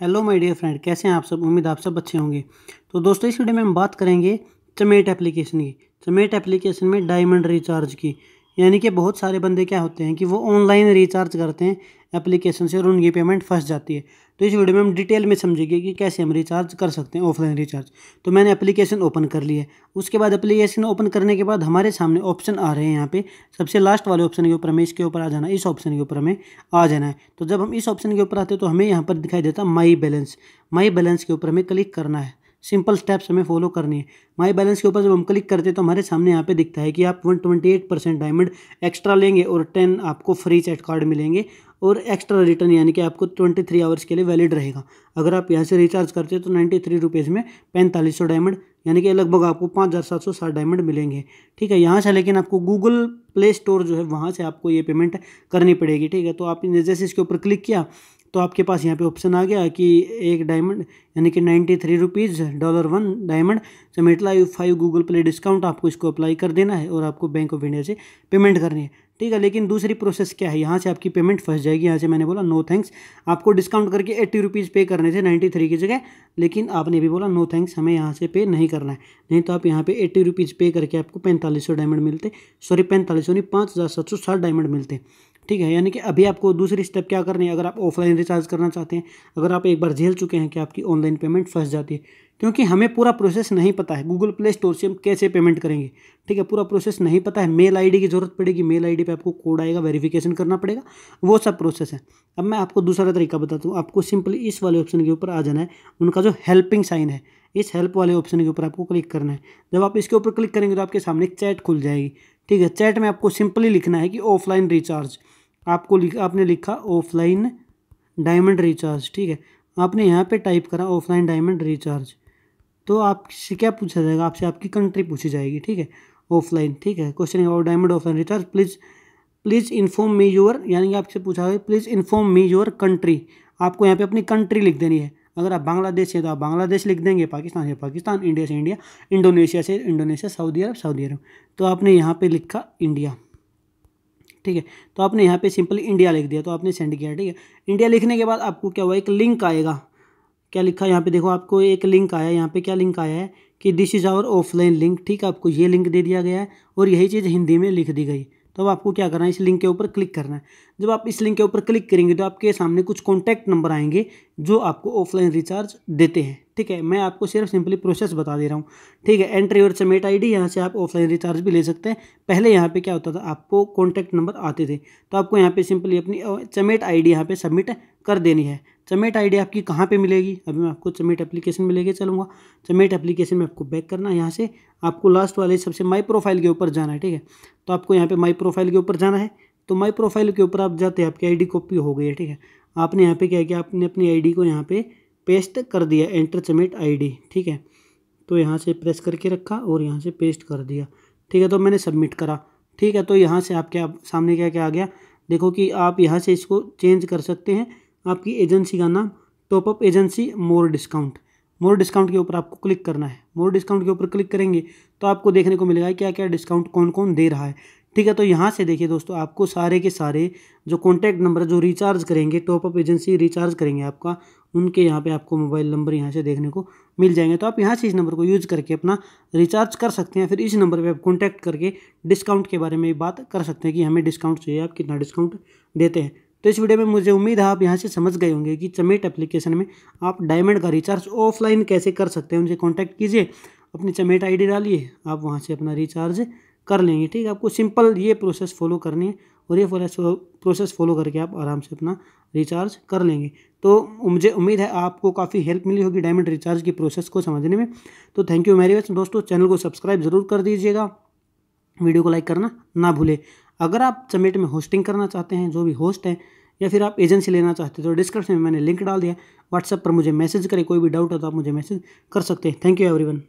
hello my dear friend कैसे हैं आप सब उम्मीद आप सब अच्छे होंगे तो दोस्तों इस वीडियो में हम बात करेंगे चमेट एप्लीकेशन की चमेट एप्लीकेशन में डायमंड रिचार्ज की यानी कि बहुत सारे बंदे क्या होते हैं कि वो ऑनलाइन रिचार्ज करते हैं एप्लीकेशन से और उनकी पेमेंट फंस जाती है तो इस वीडियो में हम डिटेल में समझेंगे कि कैसे हम रिचार्ज कर सकते हैं ऑफलाइन रिचार्ज तो मैंने एप्लीकेशन ओपन कर ली है उसके बाद एप्लीकेशन ओपन करने के बाद हमारे सामने ऑप्शन आ रहे हैं यहाँ पे सबसे लास्ट वाले ऑप्शन के ऊपर हमें इसके ऊपर आ जाना इस ऑप्शन के ऊपर हमें आ जाना है तो जब हम इस ऑप्शन के ऊपर आते हैं तो हमें यहाँ पर दिखाई देता माई बैलेंस माई बैलेंस के ऊपर हमें क्लिक करना है सिंपल स्टेप्स हमें फॉलो करनी है माई बैलेंस के ऊपर जब हम क्लिक करते हैं तो हमारे सामने यहाँ पे दिखता है कि आप 128 परसेंट डायमंड एक्स्ट्रा लेंगे और 10 आपको फ्री चैट कार्ड मिलेंगे और एक्स्ट्रा रिटर्न यानी कि आपको 23 थ्री आवर्स के लिए वैलिड रहेगा अगर आप यहाँ से रिचार्ज करते हैं तो नाइन्टी थ्री रुपीज़ में पैंतालीस सौ डायमंड यानी कि लगभग आपको पाँच हज़ार सात सौ साठ डायमंड मिलेंगे ठीक है यहाँ से लेकिन आपको गूगल प्ले स्टोर जो है वहाँ से आपको ये पेमेंट करनी पड़ेगी ठीक है तो आपने जैसे इसके ऊपर क्लिक किया तो आपके पास यहाँ पे ऑप्शन आ गया कि एक डायमंड यानी कि ninety three rupees dollar one diamond समेटला U five Google play discount आपको इसको अप्लाई कर देना है और आपको बैंक ऑफ इंडिया से पेमेंट करनी है ठीक है लेकिन दूसरी प्रोसेस क्या है यहाँ से आपकी पेमेंट फंस जाएगी यहाँ से मैंने बोला नो थैंक्स आपको डिस्काउंट करके एट्टी रुपीज़ पे करने थे नाइन्टी थ्री की जगह लेकिन आपने भी बोला नो थैंक्स हमें यहाँ से पे नहीं करना है नहीं तो आप यहाँ पे एट्टी रुपीज़ पे करके आपको पैंतालीस सौ डायमंड मिलते सॉरी पैंतालीस सौ नहीं पाँच हज़ार सात सौ साठ डायमंड मिलते ठीक है यानी कि अभी आपको दूसरी स्टेप क्या करनी है अगर आप ऑफलाइन रिचार्ज करना चाहते हैं अगर आप एक बार झेल चुके हैं कि आपकी ऑनलाइन पेमेंट फंस जाती है क्योंकि हमें पूरा प्रोसेस नहीं पता है गूगल प्ले स्टोर से हम कैसे पेमेंट करेंगे ठीक है पूरा प्रोसेस नहीं पता है मेल आईडी की ज़रूरत पड़ेगी मेल आईडी पे आपको कोड आएगा वेरिफिकेशन करना पड़ेगा वो सब प्रोसेस है अब मैं आपको दूसरा तरीका बताता हूँ आपको सिंपली इस वाले ऑप्शन के ऊपर आ जाना है उनका जो हेल्पिंग साइन है इस हेल्प वाले ऑप्शन के ऊपर आपको क्लिक करना है जब आप इसके ऊपर क्लिक करेंगे तो आपके सामने चैट खुल जाएगी ठीक है चैट में आपको सिंपली लिखना है कि ऑफलाइन रिचार्ज आपको लिख आपने लिखा ऑफलाइन डायमंड रिचार्ज ठीक है आपने यहाँ पे टाइप करा ऑफलाइन डायमंड रिचार्ज तो आपसे क्या पूछा जाएगा आपसे आपकी कंट्री पूछी जाएगी ठीक है ऑफलाइन ठीक है क्वेश्चन और diamond offline recharge please please inform me your यानी कि आपसे पूछा है please inform me your country आपको यहाँ पे अपनी कंट्री लिख देनी है अगर आप बांग्लादेश से तो आप बांग्लादेश लिख देंगे पाकिस्तान से पाकिस्तान इंडिया से इंडिया इंडोनेशिया से Indonesia Saudi Arab Saudi Arab तो आपने यहाँ पर लिखा इंडिया ठीक है तो आपने यहाँ पे सिंपली इंडिया लिख दिया तो आपने सेंड किया ठीक है इंडिया लिखने के बाद आपको क्या हुआ एक लिंक आएगा क्या लिखा यहाँ पे देखो आपको एक लिंक आया यहाँ पे क्या लिंक आया है कि this is our offline link ठीक है आपको ये लिंक दे दिया गया है और यही चीज़ हिंदी में लिख दी गई तो अब आपको क्या करना है इस लिंक के ऊपर क्लिक करना है जब आप इस लिंक के ऊपर क्लिक करेंगे तो आपके सामने कुछ कॉन्टैक्ट नंबर आएंगे जो आपको ऑफलाइन रिचार्ज देते हैं ठीक है मैं आपको सिर्फ सिंपली प्रोसेस बता दे रहा हूँ ठीक है एंट्री और आई आईडी यहाँ से आप ऑफलाइन रिचार्ज भी ले सकते हैं पहले यहाँ पे क्या होता था आपको कॉन्टैक्ट नंबर आते थे तो आपको यहाँ पे सिंपली अपनी चमेट आई डी यहाँ पर सबमिट कर देनी है चमेट आईडी आपकी कहाँ पे मिलेगी अभी मैं आपको चमेट एप्लीकेशन में लेके चलूँगा चमेट एप्लीकेशन में आपको बैक करना है यहाँ से आपको लास्ट वाले सबसे माई प्रोफाइल के ऊपर जाना है ठीक है तो आपको यहाँ पे माई प्रोफाइल के ऊपर जाना है तो माई प्रोफाइल के ऊपर आप जाते हैं आपकी आई कॉपी हो गई है ठीक है आपने यहाँ पे क्या किया आपने अपनी आईडी को यहाँ पे पेस्ट कर दिया एंटर चमेट आईडी ठीक है तो यहाँ से प्रेस करके रखा और यहाँ से पेस्ट कर दिया ठीक है तो मैंने सबमिट करा ठीक है तो यहाँ से आपके आप सामने क्या क्या आ गया देखो कि आप यहाँ से इसको चेंज कर सकते हैं आपकी एजेंसी का नाम top up agency more discount more discount के ऊपर आपको क्लिक करना है मोर डिस्काउंट के ऊपर क्लिक करेंगे तो आपको देखने को मिलेगा क्या क्या डिस्काउंट कौन कौन दे रहा है ठीक है तो यहाँ से देखिए दोस्तों आपको सारे के सारे जो कॉन्टैक्ट नंबर जो रिचार्ज करेंगे टॉपअप एजेंसी रिचार्ज करेंगे आपका उनके यहाँ पे आपको मोबाइल नंबर यहाँ से देखने को मिल जाएंगे तो आप यहाँ से इस नंबर को यूज़ करके अपना रिचार्ज कर सकते हैं फिर इस नंबर पे आप कॉन्टैक्ट करके डिस्काउंट के बारे में बात कर सकते हैं कि हमें डिस्काउंट चाहिए आप कितना डिस्काउंट देते हैं तो इस वीडियो में मुझे उम्मीद है आप यहाँ से समझ गए होंगे कि चमेट एप्लीकेशन में आप डायमंड का रिचार्ज ऑफलाइन कैसे कर सकते हैं उनसे कॉन्टैक्ट कीजिए अपनी चमेट आई डालिए आप वहाँ से अपना रिचार्ज कर लेंगे ठीक है आपको सिंपल ये प्रोसेस फॉलो करनी है और ये प्रोसेस फॉलो करके आप आराम से अपना रिचार्ज कर लेंगे तो मुझे उम्मीद है आपको काफ़ी हेल्प मिली होगी डायमंड रिचार्ज की प्रोसेस को समझने में तो थैंक यू वेरी मच दोस्तों चैनल को सब्सक्राइब ज़रूर कर दीजिएगा वीडियो को लाइक करना ना भूले अगर आप समेट में होस्टिंग करना चाहते हैं जो भी होस्ट है या फिर आप एजेंसी लेना चाहते हैं तो डिस्क्रिप्शन में मैंने लिंक डाल दिया व्हाट्सअप पर मुझे मैसेज करें कोई भी डाउट हो तो आप मुझे मैसेज कर सकते हैं थैंक यू एवरीवन